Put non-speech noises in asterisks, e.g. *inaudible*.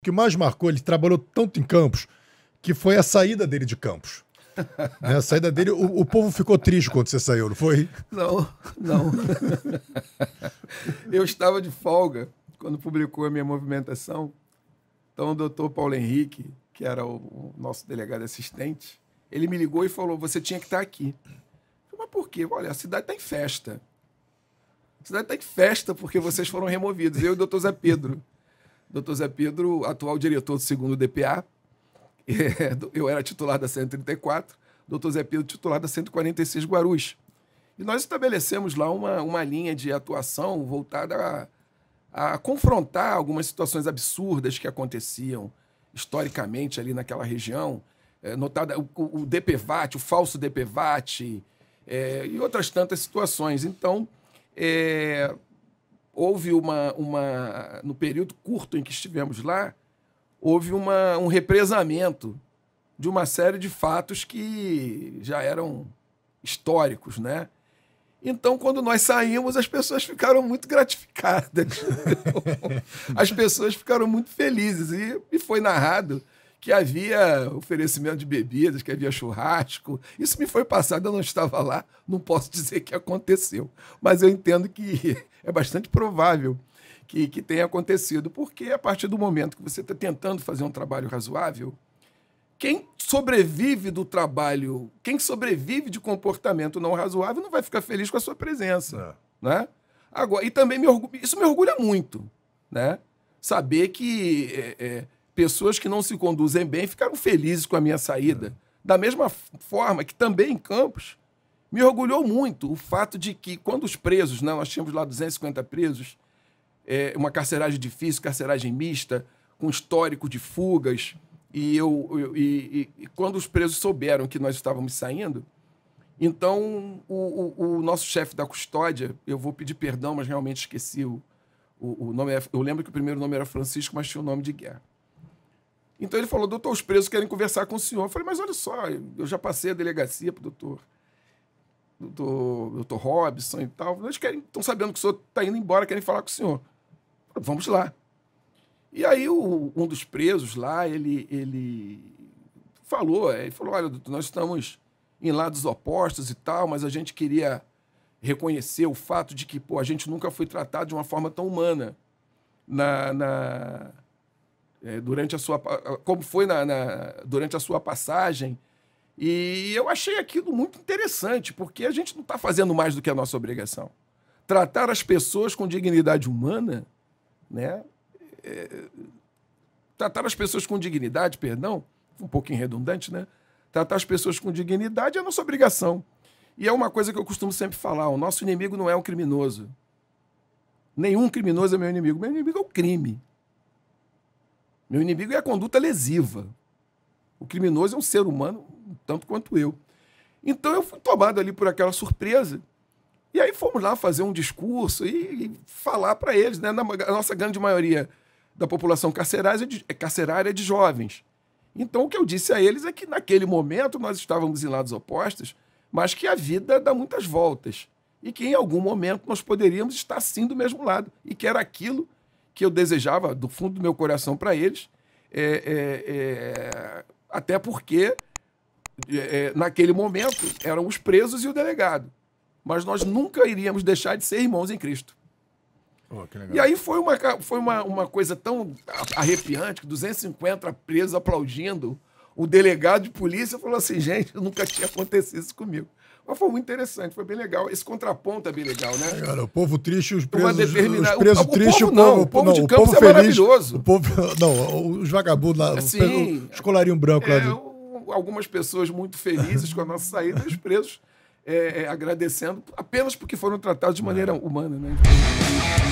O que mais marcou, ele trabalhou tanto em Campos, que foi a saída dele de Campos. *laughs* Né? A saída dele, o, o, povo ficou triste quando você saiu, não foi? Não, não. Eu estava de folga quando publicou a minha movimentação. Então, o doutor Paulo Henrique, que era o, o nosso delegado assistente, ele me ligou e falou: Você tinha que estar aqui. Mas por quê? Olha, a cidade está em festa. A cidade está em festa porque vocês foram removidos, eu e o doutor Zé Pedro. Dr. Zé Pedro, atual diretor do segundo DPA, *laughs* é, eu era titular da 134, Dr. Zé Pedro titular da 146 Guarus. E nós estabelecemos lá uma, uma linha de atuação voltada a, a confrontar algumas situações absurdas que aconteciam historicamente ali naquela região. É, notada o, o DPVAT, o falso DPVAT, é, e outras tantas situações. Então, é, houve uma, uma no período curto em que estivemos lá, houve uma, um represamento de uma série de fatos que já eram históricos, né? Então, quando nós saímos, as pessoas ficaram muito gratificadas. *laughs* as pessoas ficaram muito felizes. E, e foi narrado que havia oferecimento de bebidas, que havia churrasco. Isso me foi passado, eu não estava lá, não posso *laughs* dizer que aconteceu. Mas eu entendo que *laughs* é bastante provável que, que tenha acontecido, porque a partir do momento que você está tentando fazer um trabalho razoável, quem sobrevive do trabalho, quem sobrevive de comportamento não razoável, não vai ficar feliz com a sua presença. É. Né? Agora, e também me orgulho, isso me orgulha muito, né? Saber que é, é, pessoas que não se conduzem bem ficaram felizes com a minha saída. É. Da mesma forma que também em Campos me orgulhou muito o fato de que, quando os presos, né, nós tínhamos lá 250 presos, é, uma carceragem difícil, carceragem mista, com histórico de fugas, e, eu, eu e, e, quando os presos souberam que nós estávamos saindo, então o, o, o nosso chefe da custódia, eu vou pedir perdão, mas realmente esqueci o, o, o nome. Eu lembro que o primeiro nome era Francisco, mas tinha o nome de guerra. Então ele falou, doutor, os presos querem conversar com o senhor. Eu falei, mas olha só, eu já passei a delegacia para o doutor, doutor, doutor Robson e tal. Eles querem, estão sabendo que o senhor está indo embora, querem falar com o senhor. Falei, Vamos lá. E aí o, um dos presos lá, ele, ele falou, é, ele falou, olha, doutor, nós estamos em lados opostos e tal, mas a gente queria reconhecer o fato de que, pô, a gente nunca foi tratado de uma forma tão humana na... na é, durante a sua como foi na, na, durante a sua passagem e eu achei aquilo muito interessante porque a gente não está fazendo mais do que a nossa obrigação tratar as pessoas com dignidade humana né é, tratar as pessoas com dignidade perdão um pouquinho redundante né tratar as pessoas com dignidade é a nossa obrigação e é uma coisa que eu costumo sempre falar o nosso inimigo não é um criminoso nenhum criminoso é meu inimigo meu inimigo é o crime meu inimigo é a conduta lesiva. O criminoso é um ser humano, tanto quanto eu. Então eu fui tomado ali por aquela surpresa. E aí fomos lá fazer um discurso e, e falar para eles, né? Na, a nossa grande maioria da população carcerária é, de, é carcerária é de jovens. Então o que eu disse a eles é que naquele momento nós estávamos em lados opostos, mas que a vida dá muitas voltas e que em algum momento nós poderíamos estar sim do mesmo lado e que era aquilo que eu desejava do fundo do meu coração para eles, é, é, é, até porque é, é, naquele momento eram os presos e o delegado. Mas nós nunca iríamos deixar de ser irmãos em Cristo. Oh, e aí foi, uma, foi uma, uma coisa tão arrepiante que 250 presos aplaudindo o delegado de polícia falou assim, gente, nunca tinha acontecido isso comigo. Mas foi muito interessante, foi bem legal. Esse contraponto é bem legal, né? É, cara, o povo triste, os presos, determina... os presos o, povo, não, o povo, não, o povo de campo é maravilhoso. O povo, *laughs* não, os vagabundos lá, assim, é os colarinho branco é, lá. De... Algumas pessoas muito felizes com a nossa saída e os presos é, é, agradecendo apenas porque foram tratados de é. maneira humana, né?